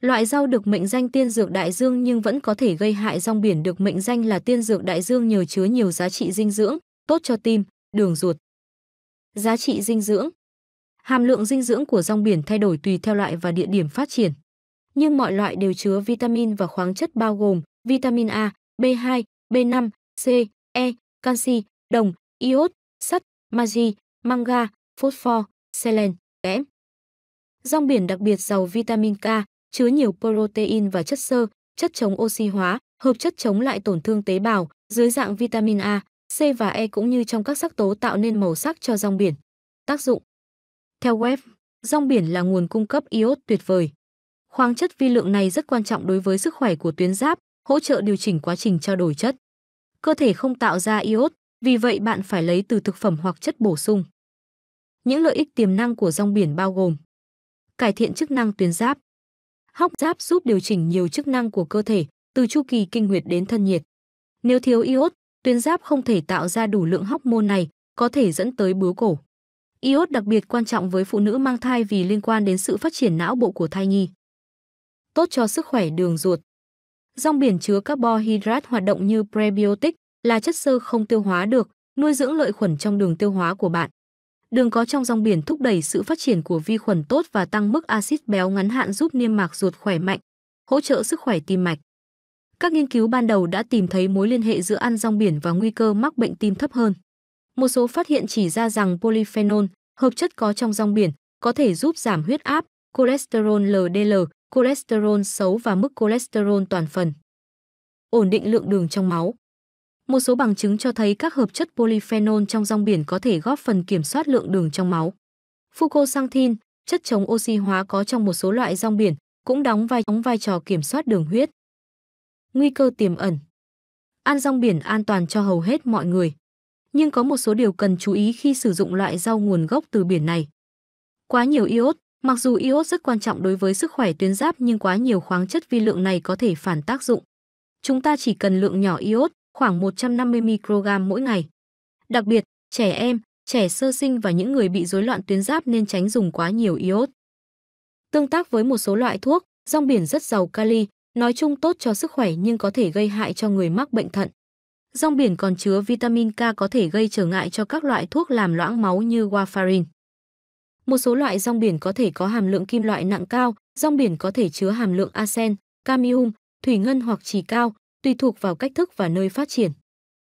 Loại rau được mệnh danh tiên dược đại dương nhưng vẫn có thể gây hại rong biển được mệnh danh là tiên dược đại dương nhờ chứa nhiều giá trị dinh dưỡng, tốt cho tim, đường ruột. Giá trị dinh dưỡng Hàm lượng dinh dưỡng của rong biển thay đổi tùy theo loại và địa điểm phát triển. Nhưng mọi loại đều chứa vitamin và khoáng chất bao gồm vitamin A, B2, B5, C, E, canxi, đồng, iốt, sắt, magie, manga, phosphor, selen, kẽm. Rong biển đặc biệt giàu vitamin K, chứa nhiều protein và chất xơ, chất chống oxy hóa, hợp chất chống lại tổn thương tế bào, dưới dạng vitamin A, C và E cũng như trong các sắc tố tạo nên màu sắc cho rong biển. Tác dụng Theo web, rong biển là nguồn cung cấp iốt tuyệt vời. Khoáng chất vi lượng này rất quan trọng đối với sức khỏe của tuyến giáp, hỗ trợ điều chỉnh quá trình trao đổi chất. Cơ thể không tạo ra iốt, vì vậy bạn phải lấy từ thực phẩm hoặc chất bổ sung. Những lợi ích tiềm năng của rong biển bao gồm Cải thiện chức năng tuyến giáp Hóc giáp giúp điều chỉnh nhiều chức năng của cơ thể, từ chu kỳ kinh nguyệt đến thân nhiệt. Nếu thiếu iốt, tuyến giáp không thể tạo ra đủ lượng hóc môn này, có thể dẫn tới bướu cổ. Iốt đặc biệt quan trọng với phụ nữ mang thai vì liên quan đến sự phát triển não bộ của thai nhi. Tốt cho sức khỏe đường ruột. Rong biển chứa carbohydrate hoạt động như prebiotic, là chất xơ không tiêu hóa được, nuôi dưỡng lợi khuẩn trong đường tiêu hóa của bạn. Đường có trong rong biển thúc đẩy sự phát triển của vi khuẩn tốt và tăng mức axit béo ngắn hạn giúp niêm mạc ruột khỏe mạnh, hỗ trợ sức khỏe tim mạch. Các nghiên cứu ban đầu đã tìm thấy mối liên hệ giữa ăn rong biển và nguy cơ mắc bệnh tim thấp hơn. Một số phát hiện chỉ ra rằng polyphenol, hợp chất có trong rong biển, có thể giúp giảm huyết áp, cholesterol LDL, cholesterol xấu và mức cholesterol toàn phần. Ổn định lượng đường trong máu. Một số bằng chứng cho thấy các hợp chất polyphenol trong rong biển có thể góp phần kiểm soát lượng đường trong máu. Fucoxanthin, chất chống oxy hóa có trong một số loại rong biển, cũng đóng vai đóng vai trò kiểm soát đường huyết. Nguy cơ tiềm ẩn. Ăn rong biển an toàn cho hầu hết mọi người, nhưng có một số điều cần chú ý khi sử dụng loại rau nguồn gốc từ biển này. Quá nhiều iốt, mặc dù iốt rất quan trọng đối với sức khỏe tuyến giáp nhưng quá nhiều khoáng chất vi lượng này có thể phản tác dụng. Chúng ta chỉ cần lượng nhỏ iốt, khoảng 150 microgram mỗi ngày. Đặc biệt, trẻ em, trẻ sơ sinh và những người bị rối loạn tuyến giáp nên tránh dùng quá nhiều iốt. Tương tác với một số loại thuốc, rong biển rất giàu kali, nói chung tốt cho sức khỏe nhưng có thể gây hại cho người mắc bệnh thận. Rong biển còn chứa vitamin K có thể gây trở ngại cho các loại thuốc làm loãng máu như warfarin. Một số loại rong biển có thể có hàm lượng kim loại nặng cao, rong biển có thể chứa hàm lượng arsen, cadmium, thủy ngân hoặc trì cao, tùy thuộc vào cách thức và nơi phát triển.